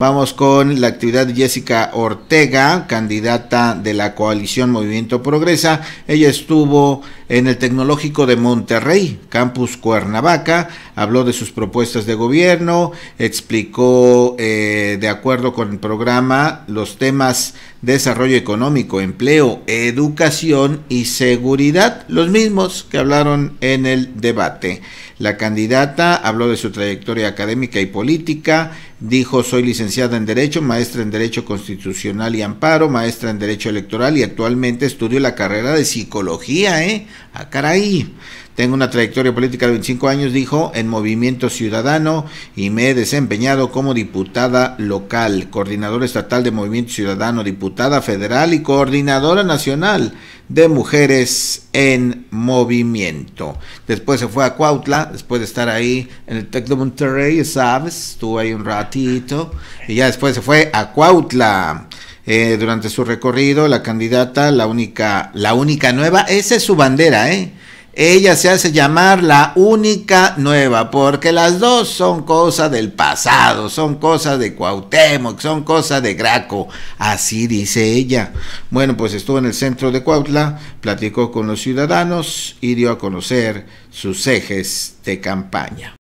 Vamos con la actividad de Jessica Ortega, candidata de la coalición Movimiento Progresa. Ella estuvo en el Tecnológico de Monterrey, Campus Cuernavaca, habló de sus propuestas de gobierno, explicó eh, de acuerdo con el programa los temas desarrollo económico, empleo, educación y seguridad, los mismos que hablaron en el debate. La candidata habló de su trayectoria académica y política, dijo soy licenciada en Derecho, maestra en Derecho Constitucional y Amparo, maestra en Derecho Electoral y actualmente estudio la carrera de Psicología, ¿eh? a ah, caray! Tengo una trayectoria política de 25 años, dijo, en Movimiento Ciudadano y me he desempeñado como diputada local, coordinadora estatal de Movimiento Ciudadano, diputada federal y coordinadora nacional de mujeres en movimiento. Después se fue a Cuautla, después de estar ahí en el Tec de Monterrey, sabes, estuvo ahí un ratito y ya después se fue a Cuautla. Eh, durante su recorrido, la candidata, la única, la única nueva, esa es su bandera, ¿eh? Ella se hace llamar la única nueva, porque las dos son cosas del pasado, son cosas de Cuauhtémoc, son cosas de Graco, así dice ella. Bueno, pues estuvo en el centro de Cuautla, platicó con los ciudadanos y dio a conocer sus ejes de campaña.